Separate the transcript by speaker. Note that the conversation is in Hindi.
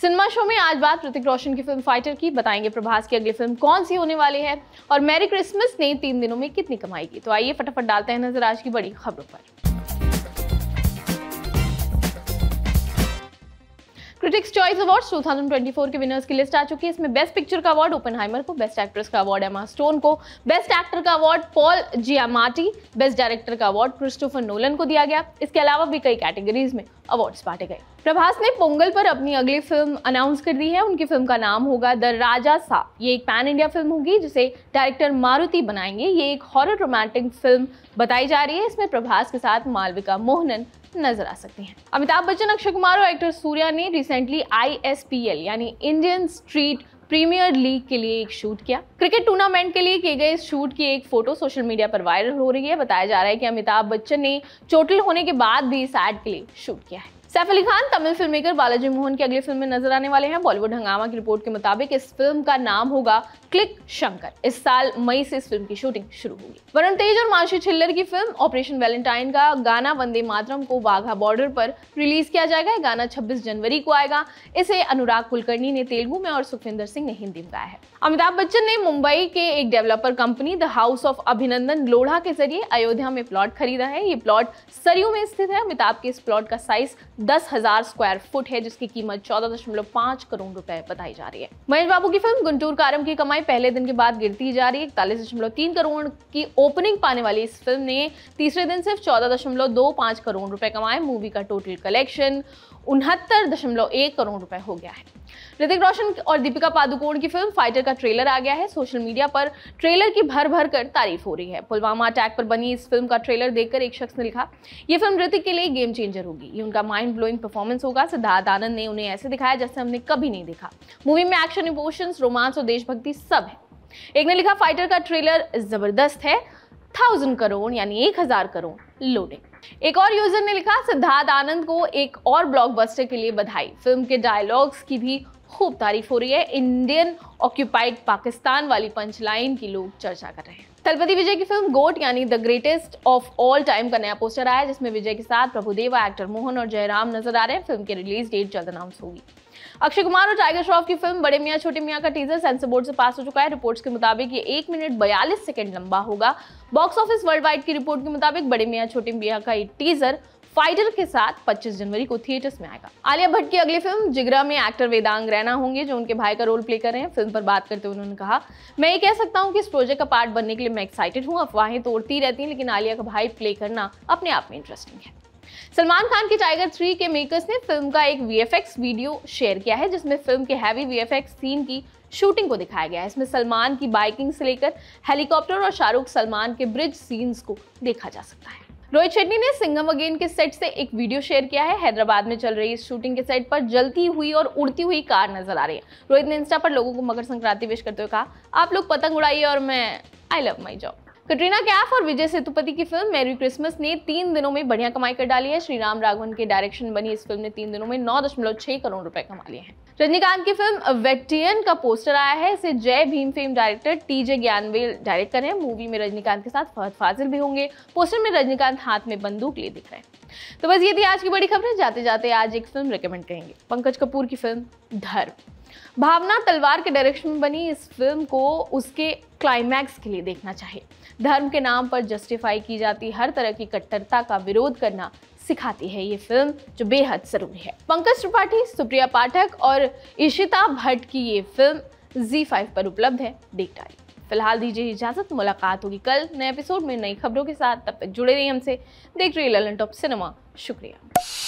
Speaker 1: सिनेमा शो में आज बात ऋतिक रोशन की फिल्म फाइटर की बताएंगे प्रभास की अगली फिल्म कौन सी होने वाली है और मैरी क्रिसमस ने तीन दिनों में कितनी कमाई की तो आइए फटाफट डालते हैं नजर आज की बड़ी खबरों पर क्रिटिक्स चॉइस अवार्ड 2024 के विनर्स की लिस्ट आ चुकी है इसमें बेस्ट पिक्चर का अवार्ड ओपन को बेस्ट एक्ट्रेस का अवार्ड एमा स्टोन को बेस्ट एक्टर का award Paul Giamatti best director का अवार्ड क्रिस्टोफर नोलन को दिया गया इसके अलावा भी कई कैटेगरीज में अवार्ड्स बांटे गए प्रभास ने पोंगल पर अपनी अगली फिल्म अनाउंस कर दी है उनकी फिल्म का नाम होगा द राजा सा ये एक पैन इंडिया फिल्म होगी जिसे डायरेक्टर मारुति बनाएंगे ये एक हॉरर रोमांटिक फिल्म बताई जा रही है इसमें प्रभास के साथ मालविका मोहनन नजर आ सकती हैं अमिताभ बच्चन अक्षय कुमार और एक्टर सूर्या ने रिसेंटली आई यानी इंडियन स्ट्रीट प्रीमियर लीग के लिए एक शूट किया क्रिकेट टूर्नामेंट के लिए किए गए इस शूट की एक फोटो सोशल मीडिया पर वायरल हो रही है बताया जा रहा है कि अमिताभ बच्चन ने चोटिल होने के बाद भी इस एड के लिए शूट किया है सैफ अली खान तमिल फिल्म मेकर बालाजी मोहन की अगली फिल्म में नजर आने वाले हैं बॉलीवुड हंगामा की रिपोर्ट के मुताबिक इस फिल्म का नाम होगा क्लिक शंकर इस साल मई से इस फिल्म की शूटिंग शुरू होगी वरुण तेज और मानसी छिल्लर की फिल्म ऑपरेशन वैलेंटाइन का गाना वंदे मातरम को वाघा बॉर्डर पर रिलीज किया जाएगा गाना छब्बीस जनवरी को आएगा इसे अनुराग कुलकर्णी ने तेलुगु में और सुखविंदर सिंह ने हिंदी में गाया है अमिताभ बच्चन ने मुंबई के एक developer company the house of Abhinandan Lodha के जरिए अयोध्या में प्लॉट खरीदा है ये प्लॉट सरयू में स्थित है अमिताभ के इस प्लॉट का साइज दस हजार स्क्वायर फुट है जिसकी कीमत चौदह दशमलव पांच करोड़ रुपए बताई जा रही है महेश बाबू की फिल्म गुंटूर कारम की कमाई पहले दिन के बाद गिरती जा रही है इकतालीस दशमलव तीन करोड़ की ओपनिंग पाने वाली इस फिल्म ने तीसरे दिन सिर्फ चौदह दशमलव दो पांच करोड़ रुपए कमाए मूवी का टोटल कलेक्शन उनहत्तर दशमलव एक करोड़ रुपए हो गया है ऋतिक रोशन और दीपिका पादुकोण की फिल्म फाइटर का ट्रेलर आ गया है सोशल मीडिया पर ट्रेलर की भर भर कर तारीफ हो रही है पुलवामा अटैक पर बनी इस फिल्म का ट्रेलर देखकर एक शख्स ने लिखा ये फिल्म ऋतिक के लिए गेम चेंजर होगी ये उनका माइंड ब्लोइंग परफॉर्मेंस होगा सिद्धार्थ आनंद ने उन्हें ऐसे दिखाया जैसे हमने कभी नहीं देखा मूवी में एक्शन इमोशंस रोमांस और देशभक्ति सब है एक ने लिखा फाइटर का ट्रेलर जबरदस्त है थाउजेंड करोड़ यानी एक हजार करोड़ लोडे एक और यूजर ने लिखा सिद्धार्थ आनंद को एक और ब्लॉकबस्टर के लिए बधाई फिल्म के डायलॉग्स की भी खूब तारीफ हो रही है इंडियन ऑक्यूपाइड पाकिस्तान वाली पंचलाइन की लोग चर्चा कर रहे हैं तलपति विजय की फिल्म गोट यानी the greatest of all time का नया पोस्टर आया जिसमें विजय के साथ प्रभुदेवा एक्टर मोहन और जयराम नजर आ रहे हैं फिल्म की रिलीज डेट जल्द अनाउंस होगी अक्षय कुमार और टाइगर श्रॉफ की फिल्म बड़े मियाँ छोटे मियाँ का टीजर सेंसर बोर्ड से पास हो चुका है रिपोर्ट्स के मुताबिक ये एक मिनट बयालीस सेकेंड लंबा होगा बॉक्स ऑफिस वर्ल्ड वाइड की रिपोर्ट के मुताबिक बड़े मियाँ छोटे मियाँ का ये टीजर फाइटर के साथ 25 जनवरी को थिएटर्स में आएगा आलिया भट्ट की अगली फिल्म जिगरा में एक्टर वेदांग रैना होंगे जो उनके भाई का रोल प्ले कर रहे हैं फिल्म पर बात करते हुए उन्होंने कहा मैं ये कह सकता हूँ कि इस प्रोजेक्ट का पार्ट बनने के लिए मैं एक्साइटेड हूँ अफवाहें तोड़ती रहती हैं लेकिन आलिया का भाई प्ले करना अपने आप में इंटरेस्टिंग है सलमान खान की टाइगर थ्री के मेकर्स ने फिल्म का एक वी वीडियो शेयर किया है जिसमें फिल्म के हैवी वी सीन की शूटिंग को दिखाया गया है इसमें सलमान की बाइकिंग से लेकर हेलीकॉप्टर और शाहरुख सलमान के ब्रिज सीन्स को देखा जा सकता है रोहित शेट्टी ने सिंगम अगेन के सेट से एक वीडियो शेयर किया है हैदराबाद में चल रही इस शूटिंग के सेट पर जलती हुई और उड़ती हुई कार नजर आ रही है रोहित ने इंस्टा पर लोगों को मकर संक्रांति विश करते हुए कहा आप लोग पतंग उड़ाइए और मैं I love my job Katrina Kaif और विजय सेतुपति की फिल्म मैरी क्रिसमस ने तीन दिनों में बढ़िया कमाई कर डाली है श्री राम राघवन के डायरेक्शन बनी इस फिल्म ने तीन दिनों में नौ दशमलव छह करोड़ रुपए कमा लिए हैं रजनीकांत की फिल्म वेटियन का पोस्टर आया है इसे Jai Bhim film director TJ Gnanavel direct कर रहे हैं मूवी में रजनीकांत के साथ फहद फाजिल भी होंगे पोस्टर में रजनीकांत हाथ में बंदूक लिए दिख रहे हैं तो बस ये थी आज की बड़ी खबरें जाते जाते आज एक फिल्म रिकमेंड करेंगे पंकज कपूर की फिल्म धर्म भावना तलवार के डायरेक्शन में बनी इस फिल्म को उसके क्लाइमैक्स के लिए देखना चाहिए धर्म के नाम पर जस्टिफाई की जाती हर तरह की कट्टरता का विरोध करना सिखाती है ये फिल्म जो बेहद जरूरी है पंकज त्रिपाठी सुप्रिया पाठक और इशिता भट्ट की ये फिल्म जी फाइव पर उपलब्ध है देख डाली फिलहाल दीजिए इजाजत मुलाकात होगी कल नए एपिसोड में नई खबरों के साथ तब तक जुड़े रहिए हमसे देख रही ललन टॉप सिनेमा शुक्रिया